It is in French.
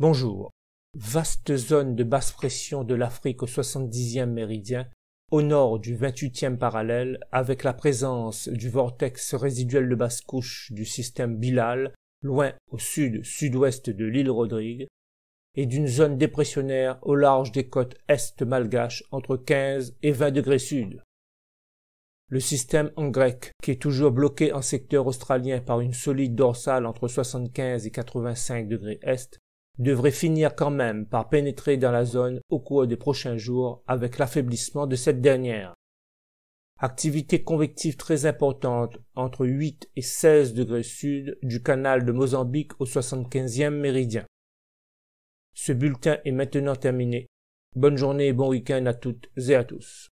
Bonjour. Vaste zone de basse pression de l'Afrique au 70e méridien, au nord du 28e parallèle, avec la présence du vortex résiduel de basse couche du système Bilal, loin au sud-sud-ouest de l'île Rodrigue, et d'une zone dépressionnaire au large des côtes est malgaches entre 15 et 20 degrés sud. Le système en grec, qui est toujours bloqué en secteur australien par une solide dorsale entre 75 et 85 degrés est, devrait finir quand même par pénétrer dans la zone au cours des prochains jours avec l'affaiblissement de cette dernière. Activité convective très importante entre 8 et 16 degrés sud du canal de Mozambique au 75e méridien. Ce bulletin est maintenant terminé. Bonne journée et bon week-end à toutes et à tous.